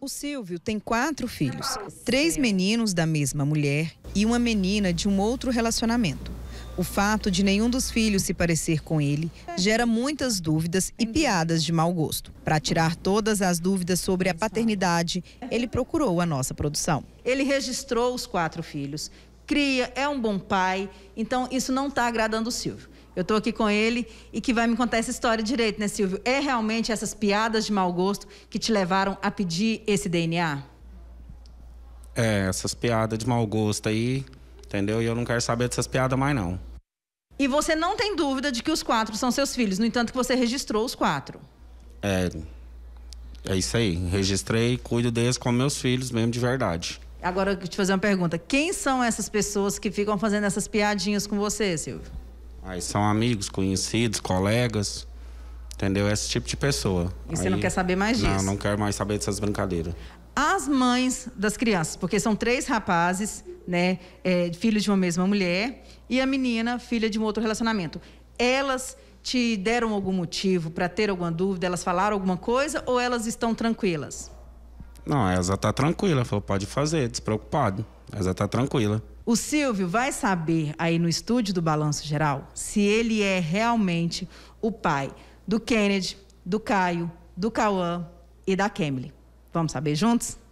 O Silvio tem quatro é filhos, três meninos da mesma mulher e uma menina de um outro relacionamento. O fato de nenhum dos filhos se parecer com ele gera muitas dúvidas e piadas de mau gosto. Para tirar todas as dúvidas sobre a paternidade, ele procurou a nossa produção. Ele registrou os quatro filhos, cria, é um bom pai, então isso não está agradando o Silvio. Eu estou aqui com ele e que vai me contar essa história direito, né, Silvio? É realmente essas piadas de mau gosto que te levaram a pedir esse DNA? É, essas piadas de mau gosto aí, entendeu? E eu não quero saber dessas piadas mais, não. E você não tem dúvida de que os quatro são seus filhos, no entanto que você registrou os quatro. É, é isso aí. Registrei, cuido deles como meus filhos mesmo de verdade. Agora eu te fazer uma pergunta. Quem são essas pessoas que ficam fazendo essas piadinhas com você, Silvio? Aí são amigos, conhecidos, colegas, entendeu? Esse tipo de pessoa. E você Aí, não quer saber mais disso? Não, não quero mais saber dessas brincadeiras. As mães das crianças, porque são três rapazes, né? É, filhos de uma mesma mulher, e a menina, filha de um outro relacionamento. Elas te deram algum motivo para ter alguma dúvida? Elas falaram alguma coisa ou elas estão tranquilas? Não, a Elza tá tranquila. Falou, pode fazer, despreocupado. A Elza tá tranquila. O Silvio vai saber aí no estúdio do Balanço Geral se ele é realmente o pai do Kennedy, do Caio, do Cauã e da Kemily. Vamos saber juntos?